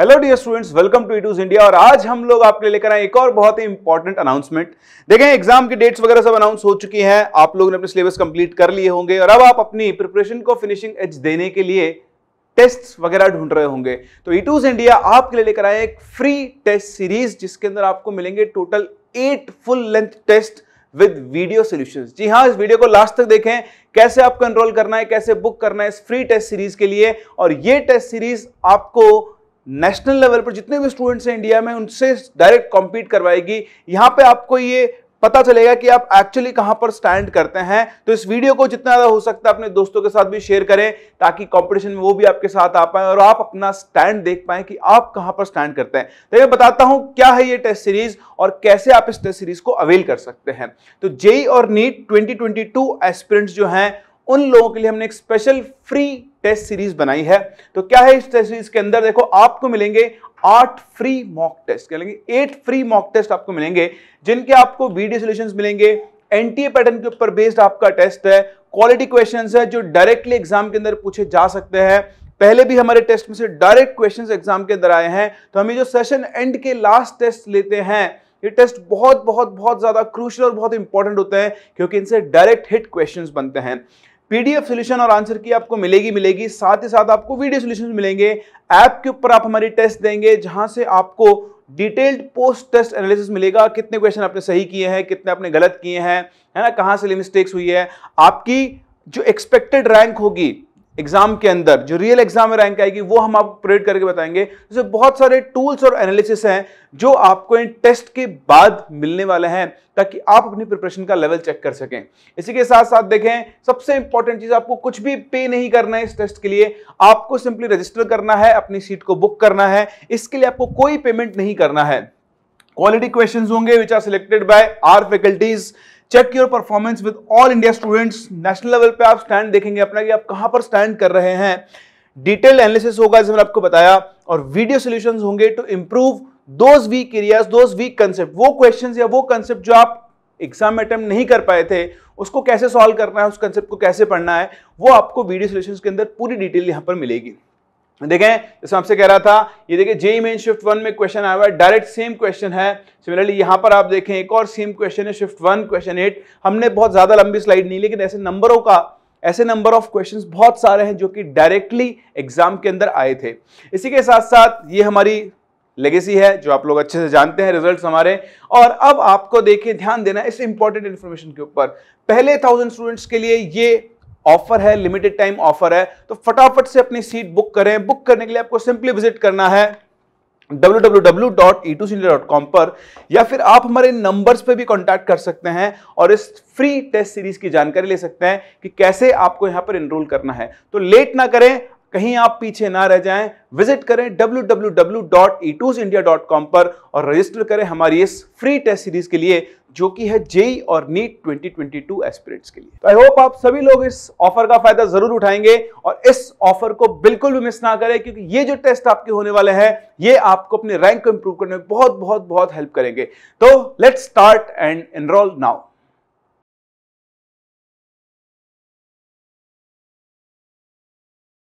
hello dear students welcome to Etoos India और आज हम लोग आपके लिए लेकर आए एक और बहुत ही इंपॉर्टेंट अनाउंसमेंट देखें एग्जाम की डेट्स वगैरह सब अनाउंस हो चुकी हैं आप लोगों ने अपने सिलेबस कंप्लीट कर लिए होंगे और अब आप अपनी प्रिपरेशन को फिनिशिंग एज देने के लिए टेस्ट वगैरह ढूंढ रहे होंगे तो इटूज e इंडिया आपके लिए लेकर आए एक फ्री टेस्ट सीरीज जिसके अंदर आपको मिलेंगे total eight full length test with video solution जी हाँ इस वीडियो को लास्ट तक देखें कैसे आपको एनरोल करना है कैसे बुक करना है इस फ्री टेस्ट सीरीज के लिए और ये टेस्ट सीरीज आपको नेशनल लेवल पर जितने भी स्टूडेंट्स हैं इंडिया में उनसे डायरेक्ट कॉम्पीट करवाएगी यहां पे आपको ये पता चलेगा कि आप एक्चुअली कहां पर स्टैंड करते हैं तो इस वीडियो को जितना ज्यादा हो सकता है अपने दोस्तों के साथ भी शेयर करें ताकि कंपटीशन में वो भी आपके साथ आ पाए और आप अपना स्टैंड देख पाए कि आप कहां पर स्टैंड करते हैं तो मैं बताता हूं क्या है ये टेस्ट सीरीज और कैसे आप इस टेस्ट सीरीज को अवेल कर सकते हैं तो जेई और नीट ट्वेंटी ट्वेंटी जो है उन लोगों के लिए हमने एक स्पेशल फ्री टेस्ट सीरीज बनाई है तो क्या है इस टेस्ट सीरीज के अंदर देखो आपको मिलेंगे आठ फ्री मॉक टेस्ट क्या एट फ्री मॉक टेस्ट आपको मिलेंगे जिनके आपको वीडियो सोल्यूशन मिलेंगे एनटीए पैटर्न के ऊपर बेस्ड आपका टेस्ट है क्वालिटी क्वेश्चंस है जो डायरेक्टली एग्जाम के अंदर पूछे जा सकते हैं पहले भी हमारे टेस्ट में से डायरेक्ट क्वेश्चंस एग्जाम के अंदर आए हैं तो हम ये जो सेशन एंड के लास्ट टेस्ट लेते हैं ये टेस्ट बहुत बहुत बहुत ज़्यादा क्रूशल और बहुत इंपॉर्टेंट होते हैं क्योंकि इनसे डायरेक्ट हिट क्वेश्चंस बनते हैं पीडीएफ सोल्यूशन और आंसर की आपको मिलेगी मिलेगी साथ ही साथ आपको वीडियो सोल्यूशन मिलेंगे ऐप के ऊपर आप हमारी टेस्ट देंगे जहां से आपको डिटेल्ड पोस्ट टेस्ट एनालिसिस मिलेगा कितने क्वेश्चन आपने सही किए हैं कितने आपने गलत किए हैं है ना कहाँ से मिस्टेक्स हुई है आपकी जो एक्सपेक्टेड रैंक होगी एग्जाम के अंदर जो रियल एग्जाम में रैंक आएगी वो हम आपको प्रेड करके बताएंगे जैसे बहुत सारे टूल्स और एनालिसिस हैं जो आपको इन टेस्ट के बाद मिलने वाले हैं ताकि आप अपनी प्रिपरेशन का लेवल चेक कर सकें इसी के साथ साथ देखें सबसे इंपॉर्टेंट चीज आपको कुछ भी पे नहीं करना है इस टेस्ट के लिए आपको सिंपली रजिस्टर करना है अपनी सीट को बुक करना है इसके लिए आपको कोई पेमेंट नहीं करना है क्वालिटी क्वेश्चंस होंगे which are selected by our faculties check your performance with all India students national level पे आप स्टैंड देखेंगे अपना कि आप कहां पर स्टैंड कर रहे हैं डिटेल एनालिसिस होगा जैसे मैंने आपको बताया और वीडियो सोल्यूशन होंगे to improve those weak areas those weak concept वो क्वेश्चन या वो कंसेप्ट जो आप एग्जाम में नहीं कर पाए थे उसको कैसे सॉल्व करना है उस कंसेप्ट को कैसे पढ़ना है वो आपको वीडियो सोल्यूशन के अंदर पूरी डिटेल यहाँ पर मिलेगी देखें इसमें आपसे कह रहा था ये देखिए जेई मेन शिफ्ट वन में क्वेश्चन आया हुआ है डायरेक्ट सेम क्वेश्चन है सिमिलरली यहां पर आप देखें एक और सेम क्वेश्चन है शिफ्ट वन क्वेश्चन एट हमने बहुत ज़्यादा लंबी स्लाइड नहीं लेकिन ऐसे नंबरों का ऐसे नंबर ऑफ क्वेश्चंस बहुत सारे हैं जो कि डायरेक्टली एग्जाम के अंदर आए थे इसी के साथ साथ ये हमारी लेगेसी है जो आप लोग अच्छे से जानते हैं रिजल्ट हमारे और अब आपको देखिए ध्यान देना इस इंपॉर्टेंट इन्फॉर्मेशन के ऊपर पहले थाउजेंड स्टूडेंट्स के लिए ये ऑफर है लिमिटेड टाइम ऑफर है तो फटाफट से अपनी सीट बुक करें बुक करने के लिए आपको सिंपली विजिट करना है www.e2cindia.com पर या फिर आप हमारे नंबर्स पे भी कांटेक्ट कर सकते हैं और इस फ्री टेस्ट सीरीज की जानकारी ले सकते हैं कि कैसे आपको यहां पर एनरोल करना है तो लेट ना करें कहीं आप पीछे ना रह जाएं विजिट करें e www.e2sindia.com पर और रजिस्टर करें हमारी इस फ्री टेस्ट सीरीज के लिए जो कि है जेई e और नीट 2022 एस्पिरेंट्स के लिए तो आई होप आप सभी लोग इस ऑफर का फायदा जरूर उठाएंगे और इस ऑफर को बिल्कुल भी मिस ना करें क्योंकि ये जो टेस्ट आपके होने वाले हैं ये आपको अपने रैंक को इंप्रूव करने में बहुत बहुत बहुत हेल्प करेंगे तो let's start and enroll now